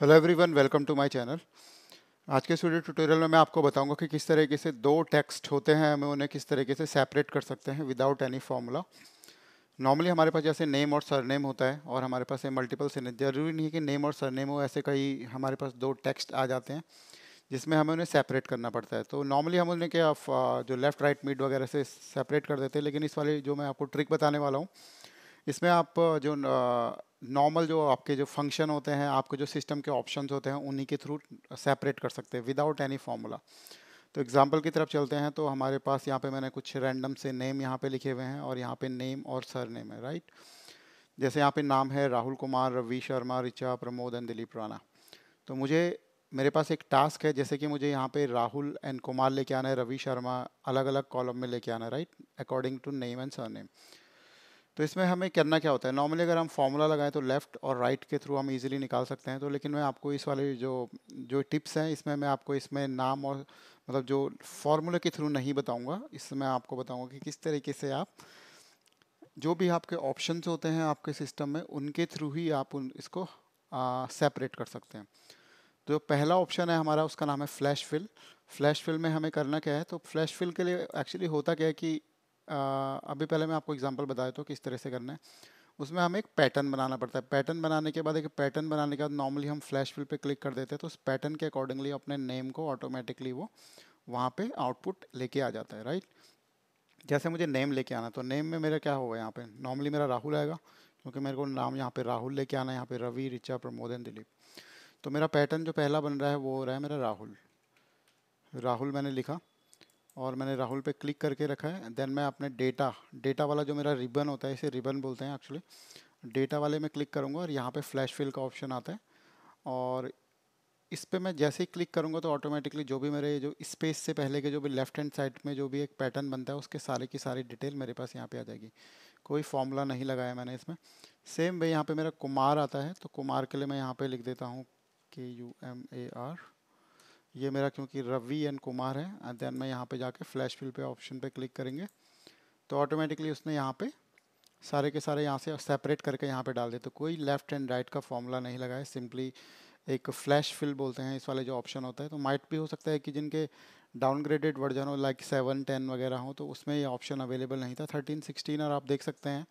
hello everyone welcome to my channel आज के studio tutorial में मैं आपको बताऊंगा कि किस तरीके से दो टेक्स्ट होते हैं हमें उन्हें किस तरीके से सेपरेट कर सकते हैं विदाउट एनी फॉर्मूला नॉर्मली हमारे पास जैसे नेम और सरनेम होता है और हमारे पास मल्टीपल सिग्नेचर जरूरी नहीं है कि नेम और सरनेम हो ऐसे कई हमारे पास दो टेक्स्ट आ जाते हैं जिसमें हमें उन्हें सेपरेट करना पड़ता है तो नॉर्मली हम उन्हें क्या जो लेफ़्ट राइट मिड वगैरह से सेपरेट कर देते हैं लेकिन इस वाले जो मैं आपको ट्रिक बताने वाला हूँ इसमें आप जो नॉर्मल जो आपके जो फंक्शन होते हैं आपके जो सिस्टम के ऑप्शन होते हैं उन्हीं के थ्रू सेपरेट कर सकते हैं विदाउट एनी फार्मूला तो एग्जाम्पल की तरफ चलते हैं तो हमारे पास यहाँ पे मैंने कुछ रैंडम से नेम यहाँ पे लिखे हुए हैं और यहाँ पे नेम और सर नेम है राइट जैसे यहाँ पे नाम है राहुल कुमार रवि शर्मा ऋचा प्रमोद एंड दिलीप राणा तो मुझे मेरे पास एक टास्क है जैसे कि मुझे यहाँ पे राहुल एंड कुमार लेके आना है रवि शर्मा अलग अलग कॉलम में लेके आना है right according to name and surname तो इसमें हमें करना क्या होता है नॉर्मली अगर हम फॉर्मूला लगाएं तो लेफ़्ट और राइट right के थ्रू हम इजीली निकाल सकते हैं तो लेकिन मैं आपको इस वाले जो जो टिप्स हैं इसमें मैं आपको इसमें नाम और मतलब जो फॉर्मूले के थ्रू नहीं बताऊंगा इसमें आपको बताऊंगा कि किस तरीके से आप जो भी आपके ऑप्शन होते हैं आपके सिस्टम में उनके थ्रू ही आप उन इसको सेपरेट कर सकते हैं तो पहला ऑप्शन है हमारा उसका नाम है फ्लैश फिल फ्लैश फिल में हमें करना क्या है तो फ्लैश फिल के लिए एक्चुअली होता क्या है कि अभी पहले मैं आपको एग्जांपल बता देता हूँ किस तरह से करना है उसमें हमें एक पैटर्न बनाना पड़ता है पैटर्न बनाने के बाद एक पैटर्न बनाने के बाद नॉर्मली हम फ्लैश फिल पे क्लिक कर देते हैं तो उस पैटर्न के अकॉर्डिंगली अपने नेम को ऑटोमेटिकली वो वहाँ पर आउटपुट लेके आ जाता है राइट जैसे मुझे नेम लेके आना तो नेम में मेरा क्या होगा यहाँ पे नॉर्मली मेरा राहुल आएगा क्योंकि मेरे को नाम यहाँ पे राहुल लेके आना है यहाँ पे रवि रिचा प्रमोद एंड दिलीप तो मेरा पैटर्न जो पहला बन रहा है वो हो रहा है मेरा राहुल राहुल मैंने लिखा और मैंने राहुल पे क्लिक करके रखा है देन मैं अपने डेटा डेटा वाला जो मेरा रिबन होता है इसे रिबन बोलते हैं एक्चुअली डेटा वाले में क्लिक करूँगा और यहाँ पे फ्लैश फिल का ऑप्शन आता है और इस पर मैं जैसे ही क्लिक करूँगा तो ऑटोमेटिकली जो भी मेरे जो स्पेस से पहले के जो भी लेफ्ट हैंड साइड में जो भी एक पैटर्न बनता है उसके सारे की सारी डिटेल मेरे पास यहाँ पर आ जाएगी कोई फॉर्मूला नहीं लगाया मैंने इसमें सेम वे यहाँ पर मेरा कुमार आता है तो कुमार के लिए मैं यहाँ पर लिख देता हूँ के यू एम ए आर ये मेरा क्योंकि रवि एंड कुमार है एंड देन मैं यहाँ पे जाके फ्लैश फिल पे ऑप्शन पे क्लिक करेंगे तो ऑटोमेटिकली उसने यहाँ पे सारे के सारे यहाँ से सेपरेट करके यहाँ पे डाल दिए तो कोई लेफ्ट एंड राइट का फॉर्मूला नहीं लगाए सिंपली एक फ्लैश फिल बोलते हैं इस वाले जो ऑप्शन होता है तो माइट भी हो सकता है कि जिनके डाउनग्रेडेड वर्जन हो लाइक सेवन टेन वगैरह हो तो उसमें ये ऑप्शन अवेलेबल नहीं था थर्टीन सिक्सटीन और आप देख सकते हैं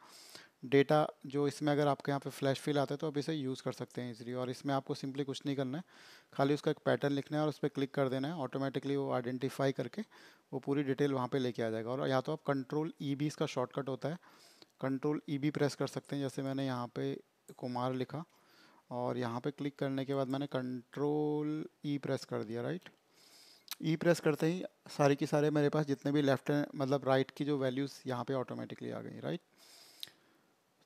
डेटा जो इसमें अगर आपके यहाँ पे फ्लैश फील आता है तो आप इसे यूज़ कर सकते हैं इजीली और इसमें आपको सिंपली कुछ नहीं करना है खाली उसका एक पैटर्न लिखना है और उस पर क्लिक कर देना है ऑटोमेटिकली वो आइडेंटिफाई करके वो पूरी डिटेल वहाँ पे लेके आ जाएगा और या तो आप कंट्रोल ई बी इसका शॉर्टकट होता है कंट्रोल ई बी प्रेस कर सकते हैं जैसे मैंने यहाँ पर कुमार लिखा और यहाँ पर क्लिक करने के बाद मैंने कंट्रोल ई प्रेस कर दिया राइट ई प्रेस करते ही सारे के सारे मेरे पास जितने भी लेफ्ट मतलब राइट की जो वैल्यूज़ यहाँ पर ऑटोमेटिकली आ गई राइट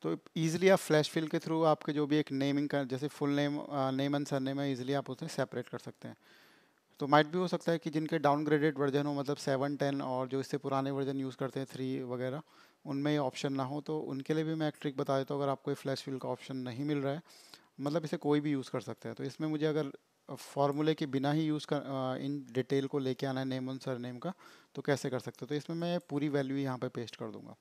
तो ईजिली आप फ्लैश फिल के थ्रू आपके जो भी एक नेमिंग का जैसे full name name and surname है ईजिली आप उसे सेपरेट कर सकते हैं तो माइट भी हो सकता है कि जिनके डाउनग्रेडेड वर्जन हो मतलब सेवन टेन और जो इससे पुराने वर्जन यूज़ करते हैं थ्री वगैरह उनमें ये ऑप्शन ना हो तो उनके लिए भी मैं एक ट्रिक बता देता हूँ अगर आपको फ्लैश फिल का ऑप्शन नहीं मिल रहा है मतलब इसे कोई भी यूज़ कर सकता है तो इसमें मुझे अगर फॉर्मूले के बिना ही यूज़ कर इन डिटेल को लेके आना है नेम और सर नेम का तो कैसे कर सकते हो तो इसमें मैं पूरी वैल्यू यहाँ पर पे पेस्ट कर दूँगा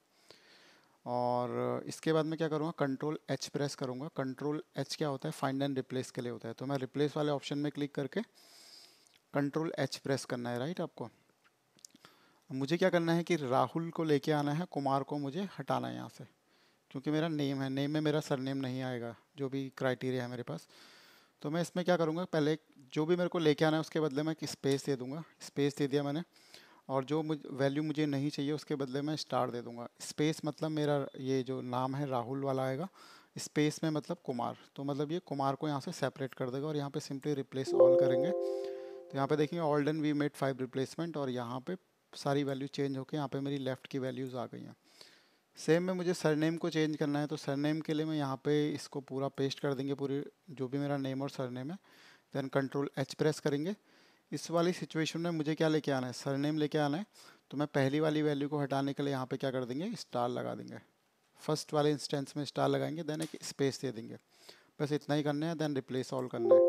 और इसके बाद मैं क्या करूँगा कंट्रोल एच प्रेस करूँगा कंट्रोल एच क्या होता है फाइंड एंड रिप्लेस के लिए होता है तो मैं रिप्लेस वाले ऑप्शन में क्लिक करके कंट्रोल एच प्रेस करना है राइट आपको मुझे क्या करना है कि राहुल को लेके आना है कुमार को मुझे हटाना है यहाँ से क्योंकि मेरा नेम है नेम में मेरा सरनेम नहीं आएगा जो भी क्राइटेरिया है मेरे पास तो मैं इसमें क्या करूँगा पहले जो भी मेरे को लेके आना है उसके बदले मैं एक स्पेस दे दूँगा स्पेस दे दिया मैंने और जो मुझ वैल्यू मुझे नहीं चाहिए उसके बदले मैं स्टार दे दूंगा स्पेस मतलब मेरा ये जो नाम है राहुल वाला आएगा स्पेस में मतलब कुमार तो मतलब ये कुमार को यहाँ से सेपरेट कर देगा और यहाँ पे सिंपली रिप्लेस ऑल करेंगे तो यहाँ पे देखेंगे all done we made five replacement और यहाँ पे सारी वैल्यू चेंज होकर यहाँ पे मेरी लेफ़्ट की वैल्यूज़ आ गई हैं सेम में मुझे सरनेम को चेंज करना है तो सरनेम के लिए मैं यहाँ पर इसको पूरा पेस्ट कर देंगे पूरी जो भी मेरा नेम और सरनेम है देन कंट्रोल एच प्रेस करेंगे इस वाली सिचुएशन में मुझे क्या लेके आना है सरनेम लेके आना है तो मैं पहली वाली वैल्यू को हटाने के लिए यहाँ पे क्या कर देंगे स्टार लगा देंगे फर्स्ट वाले इंस्टेंस में स्टार लगाएंगे देन एक स्पेस दे देंगे बस इतना ही करना है देन रिप्लेस ऑल करना है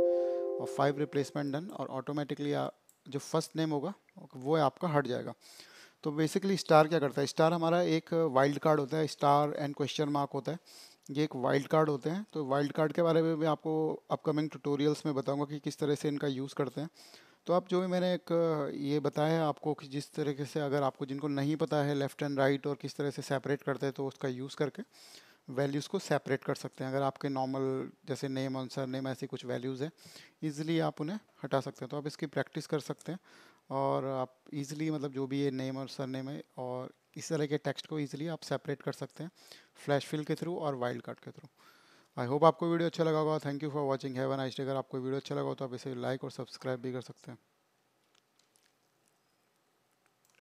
और फाइव रिप्लेसमेंट डन और ऑटोमेटिकली जो फर्स्ट नेम होगा वो आपका हट जाएगा तो बेसिकली स्टार क्या करता है स्टार हमारा एक वाइल्ड कार्ड होता है स्टार एंड क्वेश्चन मार्क होता है ये एक वाइल्ड कार्ड होते हैं तो वाइल्ड कार्ड के बारे में मैं आपको अपकमिंग ट्यूटोरियल्स में बताऊंगा कि किस तरह से इनका यूज़ करते हैं तो आप जो भी मैंने एक ये बताया आपको कि जिस तरीके से अगर आपको जिनको नहीं पता है लेफ़्ट एंड राइट और किस तरह से सेपरेट करते हैं तो उसका यूज़ करके वैल्यूज़ को सेपरेट कर सकते हैं अगर आपके नॉर्मल जैसे नेम और सर नेम ऐसी कुछ वैल्यूज़ हैं ईजिली आप उन्हें हटा सकते हैं तो आप इसकी प्रैक्टिस कर सकते हैं और आप ईजिली मतलब जो भी ये नेम और सर नेम है और इस तरह के टेक्स्ट को ईजिली आप सेपरेट कर सकते हैं फ्लैश फिल के थ्रू और वाइल्ड कार्ड के थ्रू आई होप आपको वीडियो अच्छा लगा होगा थैंक यू फॉर वॉचिंग हैवन आइस्ट अगर आपको वीडियो अच्छा लगा हो तो आप इसे लाइक और सब्सक्राइब भी कर सकते हैं